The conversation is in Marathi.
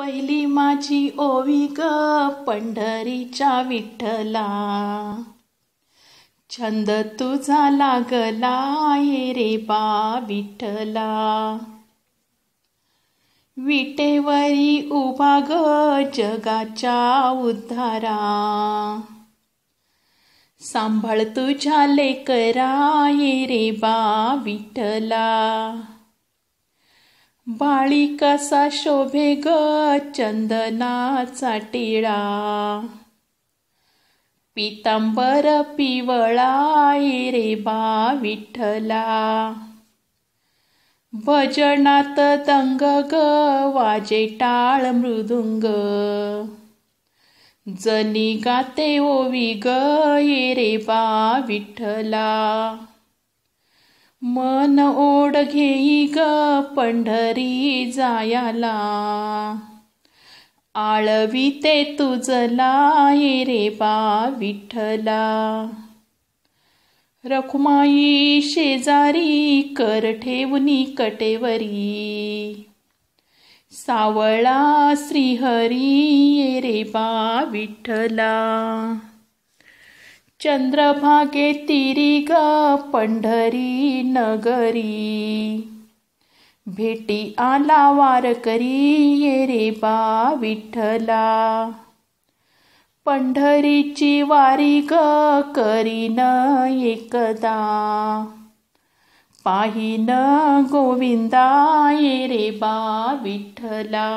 पहिली माझी ओवी ग पंढरीच्या विठ्ठला छंद तुझा लागला ये रे बा विठ्ठला विटेवरी उभा ग जगाच्या उद्धारा सांभाळ तुझ्या लेकरा ये रे बा विठ्ठला बाळी कसा शोभे ग चंदनाचा टिळा पितांबर पिवळा रे बा विठ्ठला भजनात दंग ग वाजे टाळ मृदुंग जनी गाते ओवी ग रे बा विठ्ठला मन ओढ घेई ग पंढरी जायाला आळवी ते तुझला रे बा विठ्ठला रखुमाई शेजारी कर ठेवनी कटेवरी सावळा श्रीहरी रे बा विठ्ठला चंद्रभागे तिरी ग पंढरी नगरी भेटी आला वारकरी ये रे बा विठ्ठला पंढरीची वारी ग करीन एकदा पाहिन गोविंदा ये रे बा विठ्ठला